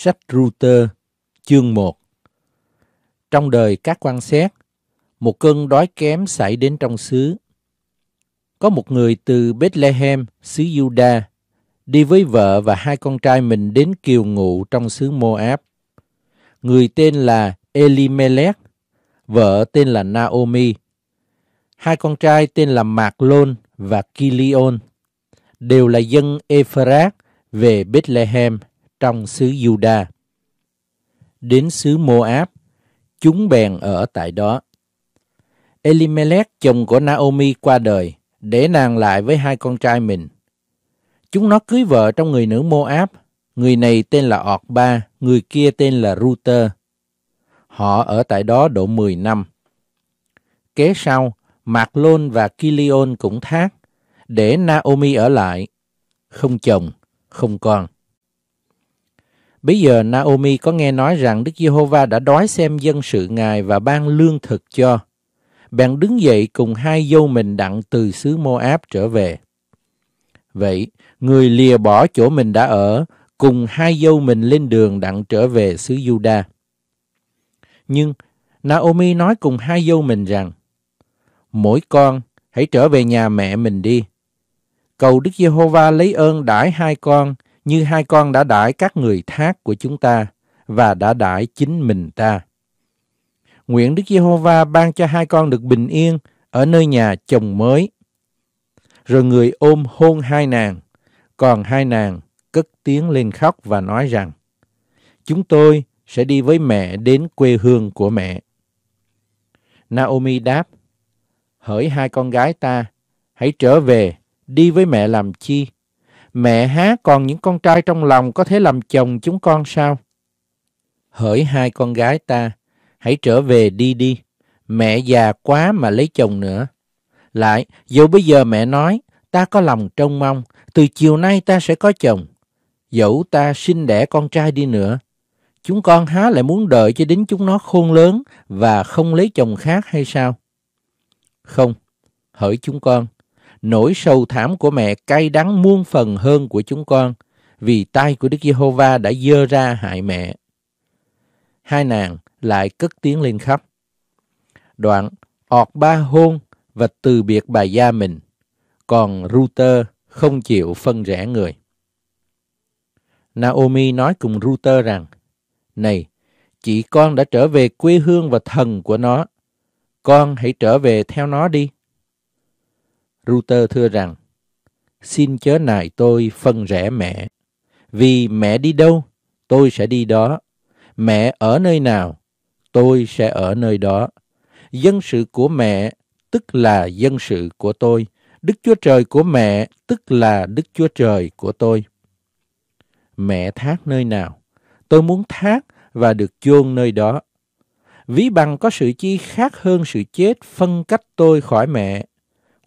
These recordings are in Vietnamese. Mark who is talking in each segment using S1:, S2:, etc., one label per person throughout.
S1: Sách Router, chương 1 Trong đời các quan xét, một cơn đói kém xảy đến trong xứ. Có một người từ Bethlehem, xứ Juda, đi với vợ và hai con trai mình đến kiều ngụ trong xứ Moab. Người tên là Elimelech, vợ tên là Naomi. Hai con trai tên là Mạc Lôn và Kilion, đều là dân Ephrath về Bethlehem trong xứ Juda. Đến xứ Moab, chúng bèn ở tại đó. Elimelech, chồng của Naomi qua đời, để nàng lại với hai con trai mình. Chúng nó cưới vợ trong người nữ Moab, người này tên là ọt ba, người kia tên là Ruter. Họ ở tại đó độ 10 năm. Kế sau, Mạc Lôn và Kilion cũng thác, để Naomi ở lại, không chồng, không con. Bây giờ Naomi có nghe nói rằng Đức Giê-hô-va đã đói xem dân sự Ngài và ban lương thực cho. Bạn đứng dậy cùng hai dâu mình đặng từ xứ Moab trở về. Vậy, người lìa bỏ chỗ mình đã ở, cùng hai dâu mình lên đường đặng trở về xứ Juda. Nhưng Naomi nói cùng hai dâu mình rằng, Mỗi con, hãy trở về nhà mẹ mình đi. Cầu Đức Giê-hô-va lấy ơn đãi hai con, như hai con đã đãi các người thác của chúng ta và đã đãi chính mình ta. Nguyện Đức Giê-hô-va ban cho hai con được bình yên ở nơi nhà chồng mới. Rồi người ôm hôn hai nàng, còn hai nàng cất tiếng lên khóc và nói rằng, Chúng tôi sẽ đi với mẹ đến quê hương của mẹ. Naomi đáp, Hỡi hai con gái ta, hãy trở về, đi với mẹ làm chi? Mẹ há còn những con trai trong lòng có thể làm chồng chúng con sao? Hỡi hai con gái ta, hãy trở về đi đi. Mẹ già quá mà lấy chồng nữa. Lại, dù bây giờ mẹ nói, ta có lòng trông mong, từ chiều nay ta sẽ có chồng. Dẫu ta sinh đẻ con trai đi nữa, chúng con há lại muốn đợi cho đến chúng nó khôn lớn và không lấy chồng khác hay sao? Không, hỡi chúng con, nỗi sâu thảm của mẹ cay đắng muôn phần hơn của chúng con, vì tay của Đức Giê-hô-va đã dơ ra hại mẹ. Hai nàng lại cất tiếng lên khóc. Đoạn, ọt ba hôn và từ biệt bà gia mình, còn Ruter không chịu phân rẽ người. Naomi nói cùng Ruter rằng, Này, chị con đã trở về quê hương và thần của nó. Con hãy trở về theo nó đi. Router thưa rằng, xin chớ nài tôi phân rẽ mẹ, vì mẹ đi đâu, tôi sẽ đi đó. Mẹ ở nơi nào, tôi sẽ ở nơi đó. Dân sự của mẹ tức là dân sự của tôi. Đức Chúa Trời của mẹ tức là Đức Chúa Trời của tôi. Mẹ thác nơi nào, tôi muốn thác và được chôn nơi đó. Ví bằng có sự chi khác hơn sự chết phân cách tôi khỏi mẹ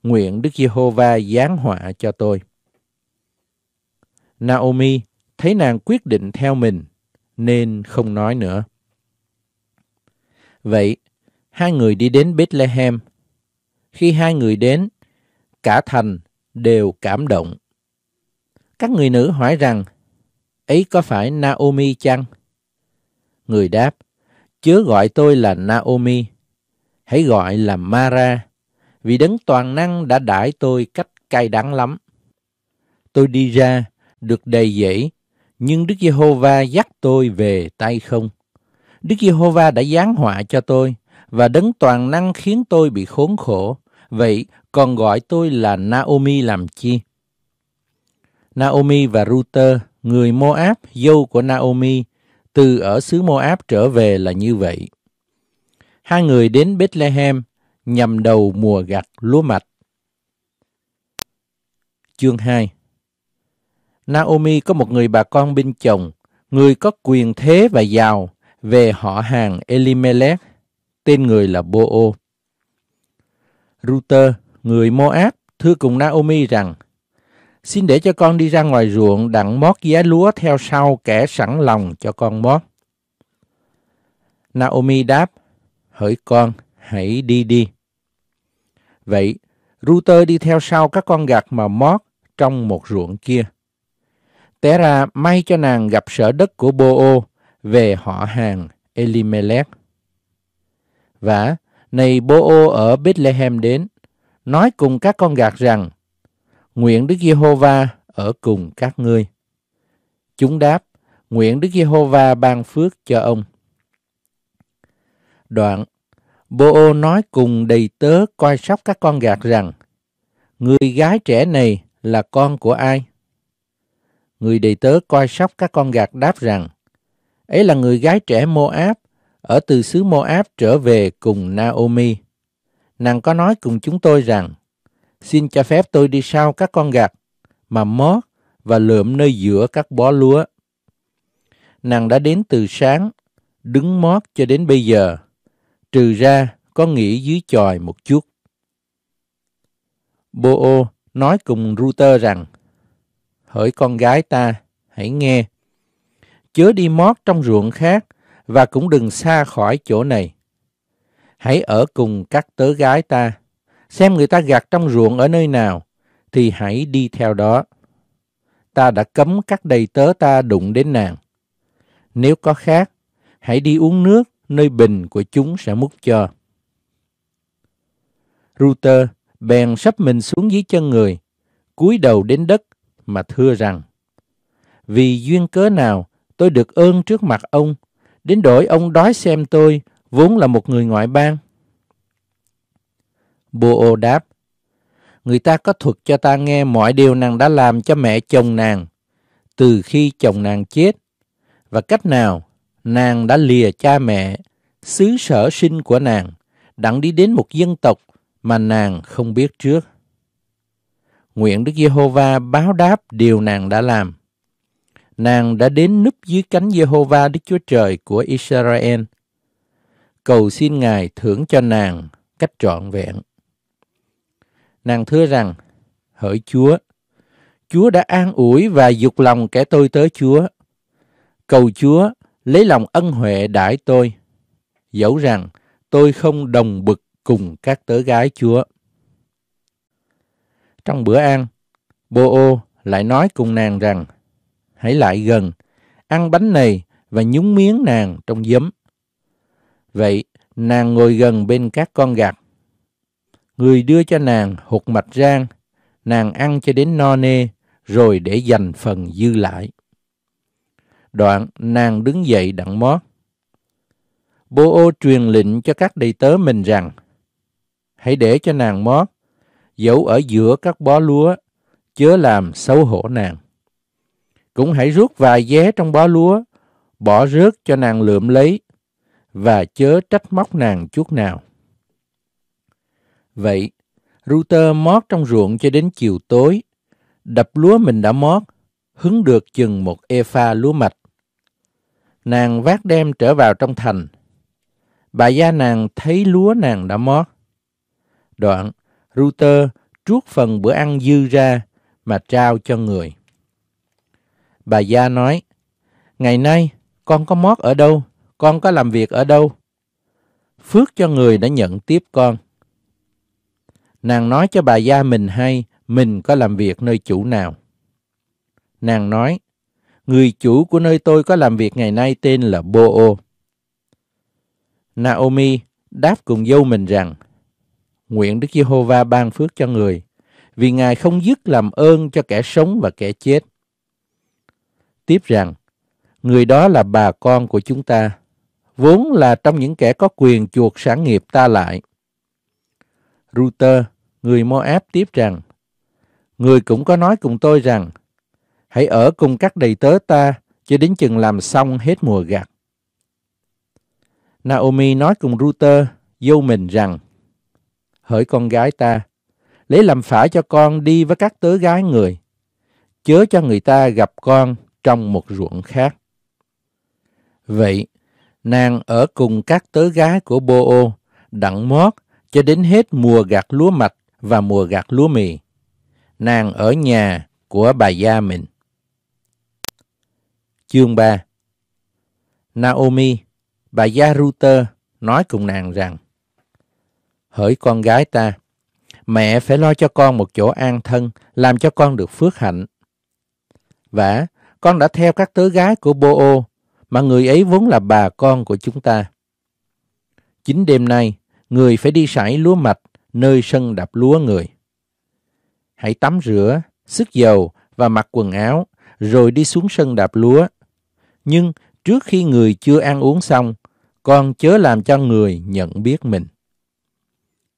S1: nguyện Đức Giê-hô-va giáng họa cho tôi. Naomi thấy nàng quyết định theo mình, nên không nói nữa. Vậy, hai người đi đến Bethlehem. Khi hai người đến, cả thành đều cảm động. Các người nữ hỏi rằng, ấy có phải Naomi chăng? Người đáp, chớ gọi tôi là Naomi, hãy gọi là Mara, vì đấng toàn năng đã đãi tôi cách cay đắng lắm. Tôi đi ra, được đầy dễ, nhưng Đức Giê-hô-va dắt tôi về tay không. Đức Giê-hô-va đã giáng họa cho tôi, và đấng toàn năng khiến tôi bị khốn khổ. Vậy còn gọi tôi là Naomi làm chi? Naomi và Ruter, người Moab, dâu của Naomi, từ ở xứ Moab trở về là như vậy. Hai người đến Bethlehem nhằm đầu mùa gặt lúa mạch. Chương 2 Naomi có một người bà con bên chồng, người có quyền thế và giàu, về họ hàng Elimelech, tên người là Boo. Ruter, người Moab, thưa cùng Naomi rằng, Xin để cho con đi ra ngoài ruộng đặng mót giá lúa theo sau kẻ sẵn lòng cho con mót. Naomi đáp, hỡi con, hãy đi đi. Vậy, Router đi theo sau các con gặt mà mót trong một ruộng kia. Té ra may cho nàng gặp sở đất của Bô-ô về họ hàng Elimelech. Và này Bô-ô ở Bethlehem đến, nói cùng các con gạt rằng, Nguyện Đức Giê-hô-va ở cùng các ngươi. Chúng đáp, Nguyện Đức Giê-hô-va ban phước cho ông. Đoạn, Bô nói cùng đầy tớ coi sóc các con gạt rằng, người gái trẻ này là con của ai? Người đầy tớ coi sóc các con gạt đáp rằng, ấy là người gái trẻ Moab, ở từ xứ Moab trở về cùng Naomi. Nàng có nói cùng chúng tôi rằng, xin cho phép tôi đi sau các con gạt, mà mót và lượm nơi giữa các bó lúa. Nàng đã đến từ sáng, đứng mót cho đến bây giờ, Trừ ra, có nghĩ dưới chòi một chút. Boo nói cùng Router rằng, Hỡi con gái ta, hãy nghe. Chớ đi mót trong ruộng khác và cũng đừng xa khỏi chỗ này. Hãy ở cùng các tớ gái ta, xem người ta gạt trong ruộng ở nơi nào, thì hãy đi theo đó. Ta đã cấm các đầy tớ ta đụng đến nàng. Nếu có khác, hãy đi uống nước nơi bình của chúng sẽ múc cho. Ruter bèn sắp mình xuống dưới chân người, cúi đầu đến đất mà thưa rằng, Vì duyên cớ nào tôi được ơn trước mặt ông, đến đổi ông đói xem tôi vốn là một người ngoại bang. Bồ đáp, người ta có thuật cho ta nghe mọi điều nàng đã làm cho mẹ chồng nàng, từ khi chồng nàng chết, và cách nào nàng đã lìa cha mẹ, xứ sở sinh của nàng, đặng đi đến một dân tộc mà nàng không biết trước. Nguyện Đức Giê-hô-va báo đáp điều nàng đã làm. Nàng đã đến núp dưới cánh Giê-hô-va Đức Chúa Trời của Israel. Cầu xin Ngài thưởng cho nàng cách trọn vẹn. Nàng thưa rằng, hỡi Chúa, Chúa đã an ủi và dục lòng kẻ tôi tới Chúa. Cầu Chúa lấy lòng ân huệ đãi tôi, dẫu rằng tôi không đồng bực cùng các tớ gái Chúa. Trong bữa ăn, Bô-ô lại nói cùng nàng rằng, hãy lại gần, ăn bánh này và nhúng miếng nàng trong giấm. Vậy, nàng ngồi gần bên các con gạt. Người đưa cho nàng hột mạch rang, nàng ăn cho đến no nê, rồi để dành phần dư lại. Đoạn nàng đứng dậy đặng mót. Bố ô truyền lệnh cho các đầy tớ mình rằng, hãy để cho nàng mót, giấu ở giữa các bó lúa, chớ làm xấu hổ nàng. Cũng hãy rút vài vé trong bó lúa, bỏ rớt cho nàng lượm lấy, và chớ trách móc nàng chút nào. Vậy, Ruter mót trong ruộng cho đến chiều tối, đập lúa mình đã mót, hứng được chừng một e pha lúa mạch nàng vác đem trở vào trong thành. Bà gia nàng thấy lúa nàng đã mót. Đoạn, Router truốt phần bữa ăn dư ra mà trao cho người. Bà gia nói, Ngày nay, con có mót ở đâu? Con có làm việc ở đâu? Phước cho người đã nhận tiếp con. Nàng nói cho bà gia mình hay mình có làm việc nơi chủ nào. Nàng nói, Người chủ của nơi tôi có làm việc ngày nay tên là Bo-o. Naomi đáp cùng dâu mình rằng, Nguyện Đức Giê-hô-va ban phước cho người, vì Ngài không dứt làm ơn cho kẻ sống và kẻ chết. Tiếp rằng, người đó là bà con của chúng ta, vốn là trong những kẻ có quyền chuộc sản nghiệp ta lại. Router, người Mo-áp tiếp rằng, Người cũng có nói cùng tôi rằng, hãy ở cùng các đầy tớ ta cho đến chừng làm xong hết mùa gặt. Naomi nói cùng Ruther, dâu mình rằng, Hỡi con gái ta, lấy làm phả cho con đi với các tớ gái người, chớ cho người ta gặp con trong một ruộng khác. Vậy, nàng ở cùng các tớ gái của Bô-ô, đặng mót cho đến hết mùa gặt lúa mạch và mùa gặt lúa mì. Nàng ở nhà của bà gia mình. Chương 3 Naomi, bà Jaruter nói cùng nàng rằng Hỡi con gái ta, mẹ phải lo cho con một chỗ an thân, làm cho con được phước hạnh. Vả, con đã theo các tớ gái của Bô-ô, mà người ấy vốn là bà con của chúng ta. Chính đêm nay, người phải đi sải lúa mạch, nơi sân đạp lúa người. Hãy tắm rửa, sức dầu và mặc quần áo, rồi đi xuống sân đạp lúa nhưng trước khi người chưa ăn uống xong, con chớ làm cho người nhận biết mình.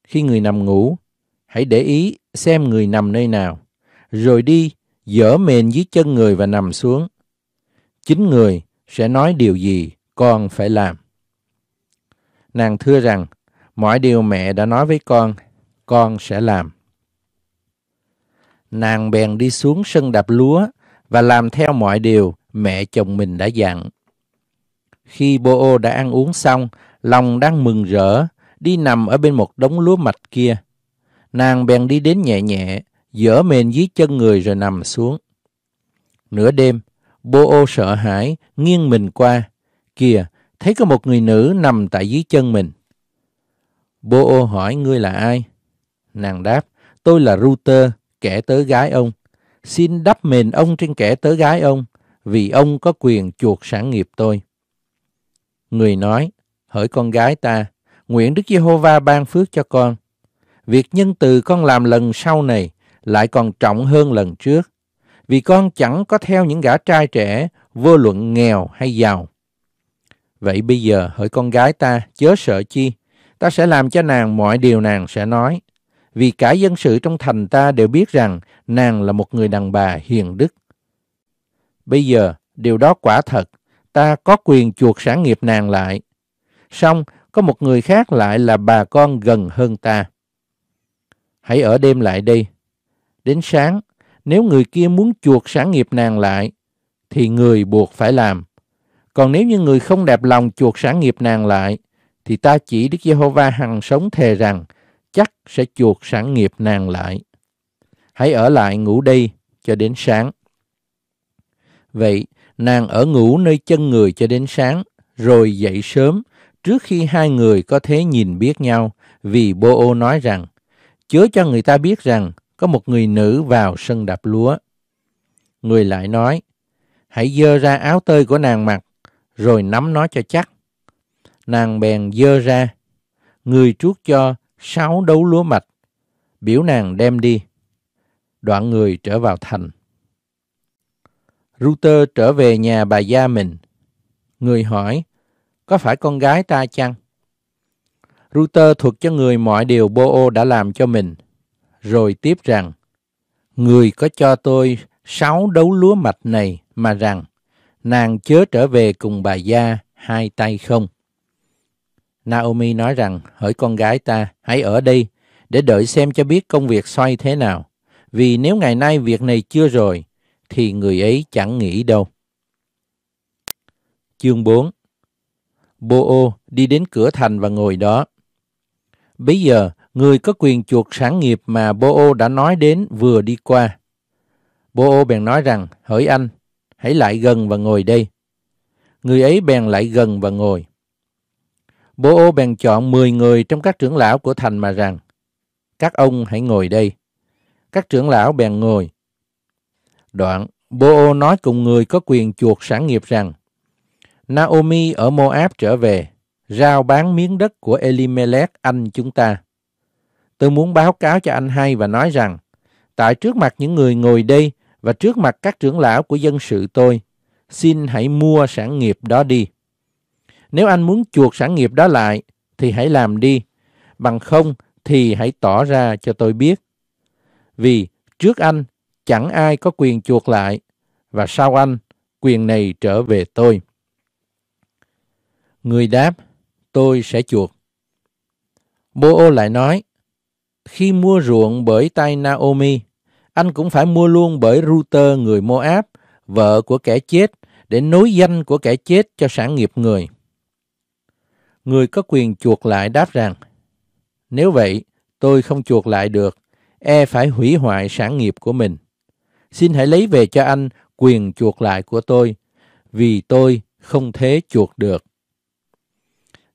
S1: Khi người nằm ngủ, hãy để ý xem người nằm nơi nào, rồi đi dở mền dưới chân người và nằm xuống. Chính người sẽ nói điều gì con phải làm. Nàng thưa rằng, mọi điều mẹ đã nói với con, con sẽ làm. Nàng bèn đi xuống sân đạp lúa và làm theo mọi điều mẹ chồng mình đã dặn. Khi Bô đã ăn uống xong, lòng đang mừng rỡ, đi nằm ở bên một đống lúa mạch kia. Nàng bèn đi đến nhẹ nhẹ, dở mền dưới chân người rồi nằm xuống. Nửa đêm, Bô sợ hãi, nghiêng mình qua. Kìa, thấy có một người nữ nằm tại dưới chân mình. Bô hỏi ngươi là ai? Nàng đáp, tôi là Router, kẻ tớ gái ông. Xin đắp mền ông trên kẻ tớ gái ông, vì ông có quyền chuộc sản nghiệp tôi. Người nói, hỡi con gái ta, nguyện Đức Giê-hô-va ban phước cho con. Việc nhân từ con làm lần sau này lại còn trọng hơn lần trước, vì con chẳng có theo những gã trai trẻ vô luận nghèo hay giàu. Vậy bây giờ hỡi con gái ta chớ sợ chi, ta sẽ làm cho nàng mọi điều nàng sẽ nói, vì cả dân sự trong thành ta đều biết rằng nàng là một người đàn bà hiền đức. Bây giờ, điều đó quả thật, ta có quyền chuộc sản nghiệp nàng lại. Xong, có một người khác lại là bà con gần hơn ta. Hãy ở đêm lại đi. Đến sáng, nếu người kia muốn chuộc sản nghiệp nàng lại, thì người buộc phải làm. Còn nếu như người không đẹp lòng chuộc sản nghiệp nàng lại, thì ta chỉ Đức Giê-hô-va hằng sống thề rằng chắc sẽ chuộc sản nghiệp nàng lại. Hãy ở lại ngủ đi cho đến sáng. Vậy, nàng ở ngủ nơi chân người cho đến sáng, rồi dậy sớm, trước khi hai người có thể nhìn biết nhau, vì bô ô nói rằng, chứa cho người ta biết rằng có một người nữ vào sân đạp lúa. Người lại nói, hãy dơ ra áo tơi của nàng mặc, rồi nắm nó cho chắc. Nàng bèn dơ ra, người chuốt cho sáu đấu lúa mạch, biểu nàng đem đi. Đoạn người trở vào thành. Ruter trở về nhà bà gia mình. Người hỏi, có phải con gái ta chăng? Ruter thuật cho người mọi điều Bo đã làm cho mình, rồi tiếp rằng, người có cho tôi sáu đấu lúa mạch này mà rằng, nàng chớ trở về cùng bà gia hai tay không. Naomi nói rằng, hỡi con gái ta, hãy ở đây, để đợi xem cho biết công việc xoay thế nào. Vì nếu ngày nay việc này chưa rồi, thì người ấy chẳng nghĩ đâu. Chương 4 Bô-ô đi đến cửa thành và ngồi đó. Bây giờ, người có quyền chuộc sản nghiệp mà Bô-ô đã nói đến vừa đi qua. Bô-ô bèn nói rằng, hỡi anh, hãy lại gần và ngồi đây. Người ấy bèn lại gần và ngồi. Bô-ô bèn chọn 10 người trong các trưởng lão của thành mà rằng, các ông hãy ngồi đây. Các trưởng lão bèn ngồi, Đoạn, Boo nói cùng người có quyền chuộc sản nghiệp rằng, Naomi ở Moab trở về, giao bán miếng đất của Elimelech anh chúng ta. Tôi muốn báo cáo cho anh hay và nói rằng, tại trước mặt những người ngồi đây và trước mặt các trưởng lão của dân sự tôi, xin hãy mua sản nghiệp đó đi. Nếu anh muốn chuộc sản nghiệp đó lại, thì hãy làm đi. Bằng không, thì hãy tỏ ra cho tôi biết. Vì trước anh, chẳng ai có quyền chuộc lại, và sau anh, quyền này trở về tôi. Người đáp, tôi sẽ chuộc. Bô ô lại nói, khi mua ruộng bởi tay Naomi, anh cũng phải mua luôn bởi Ruter người Moab, vợ của kẻ chết, để nối danh của kẻ chết cho sản nghiệp người. Người có quyền chuộc lại đáp rằng, nếu vậy, tôi không chuộc lại được, e phải hủy hoại sản nghiệp của mình xin hãy lấy về cho anh quyền chuộc lại của tôi, vì tôi không thế chuộc được.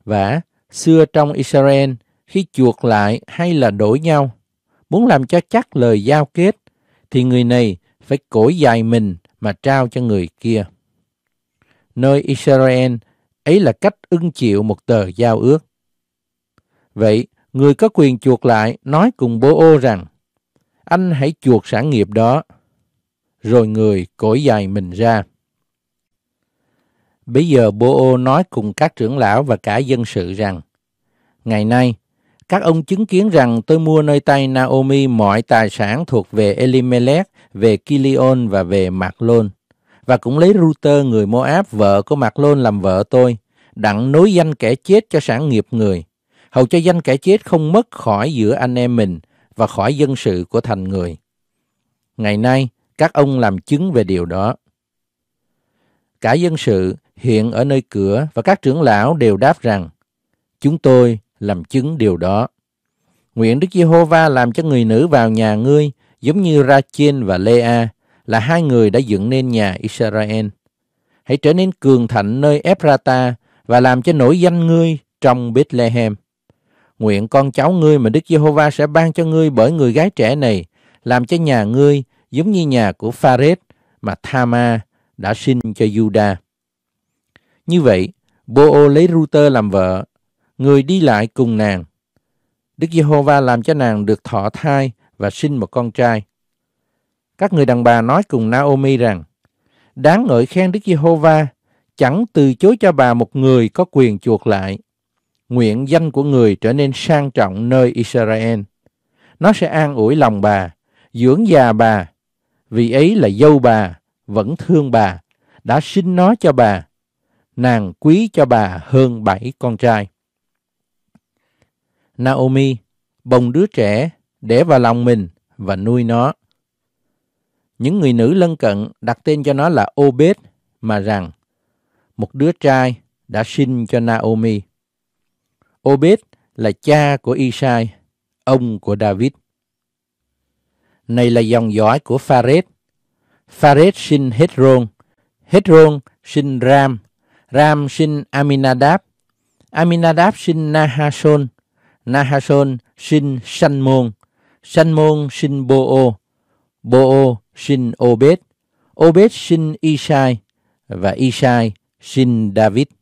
S1: Và xưa trong Israel, khi chuộc lại hay là đổi nhau, muốn làm cho chắc lời giao kết, thì người này phải cổi dài mình mà trao cho người kia. Nơi Israel, ấy là cách ưng chịu một tờ giao ước. Vậy, người có quyền chuộc lại nói cùng bố ô rằng, anh hãy chuộc sản nghiệp đó rồi người cổi dài mình ra. Bây giờ Bô-ô nói cùng các trưởng lão và cả dân sự rằng, Ngày nay, các ông chứng kiến rằng tôi mua nơi tay Naomi mọi tài sản thuộc về Elimelech, về Kilion và về Mạc Lôn, và cũng lấy Ruter người Moab vợ của Mạc Lôn làm vợ tôi, đặng nối danh kẻ chết cho sản nghiệp người, hầu cho danh kẻ chết không mất khỏi giữa anh em mình và khỏi dân sự của thành người. Ngày nay, các ông làm chứng về điều đó. Cả dân sự hiện ở nơi cửa và các trưởng lão đều đáp rằng, chúng tôi làm chứng điều đó. Nguyện Đức Giê-hô-va làm cho người nữ vào nhà ngươi, giống như Rachin và Lê-a là hai người đã dựng nên nhà Israel. Hãy trở nên cường thạnh nơi Ephrata và làm cho nổi danh ngươi trong Bethlehem. Nguyện con cháu ngươi mà Đức Giê-hô-va sẽ ban cho ngươi bởi người gái trẻ này, làm cho nhà ngươi giống như nhà của Phares mà Thama đã sinh cho Juda. Như vậy, Bo lấy Ruter làm vợ, người đi lại cùng nàng. Đức Giê-hô-va làm cho nàng được thọ thai và sinh một con trai. Các người đàn bà nói cùng Naomi rằng, đáng ngợi khen Đức Giê-hô-va, chẳng từ chối cho bà một người có quyền chuộc lại. Nguyện danh của người trở nên sang trọng nơi Israel. Nó sẽ an ủi lòng bà, dưỡng già bà vì ấy là dâu bà, vẫn thương bà, đã sinh nó cho bà. Nàng quý cho bà hơn bảy con trai. Naomi bồng đứa trẻ, để vào lòng mình và nuôi nó. Những người nữ lân cận đặt tên cho nó là Obed mà rằng một đứa trai đã sinh cho Naomi. Obed là cha của Isai, ông của David. Này là dòng dõi của Phares. Phares sinh Hezron, Hezron sinh Ram, Ram sinh Aminadab, Aminadab sinh Nahashon, Nahashon sinh Sanmon, Sanmon sinh Bo-o. Bo-o sinh Obed, Obed sinh Isai và Isai sinh David.